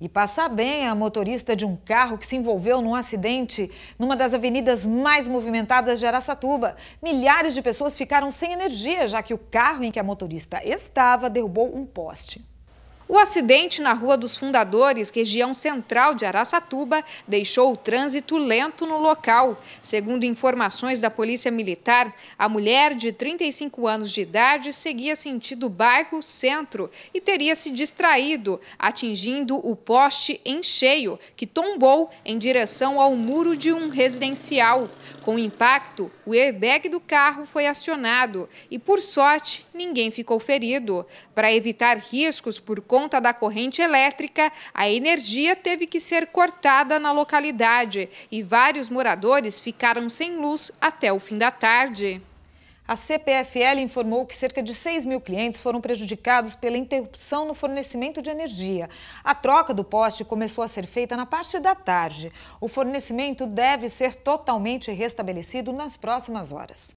E passa bem a motorista de um carro que se envolveu num acidente numa das avenidas mais movimentadas de Araçatuba. Milhares de pessoas ficaram sem energia, já que o carro em que a motorista estava derrubou um poste. O acidente na Rua dos Fundadores, região central de Araçatuba, deixou o trânsito lento no local. Segundo informações da Polícia Militar, a mulher de 35 anos de idade seguia sentido bairro centro e teria se distraído, atingindo o poste em cheio, que tombou em direção ao muro de um residencial. Com o impacto, o airbag do carro foi acionado e, por sorte, ninguém ficou ferido. Para evitar riscos por conta da corrente elétrica, a energia teve que ser cortada na localidade e vários moradores ficaram sem luz até o fim da tarde. A CPFL informou que cerca de 6 mil clientes foram prejudicados pela interrupção no fornecimento de energia. A troca do poste começou a ser feita na parte da tarde. O fornecimento deve ser totalmente restabelecido nas próximas horas.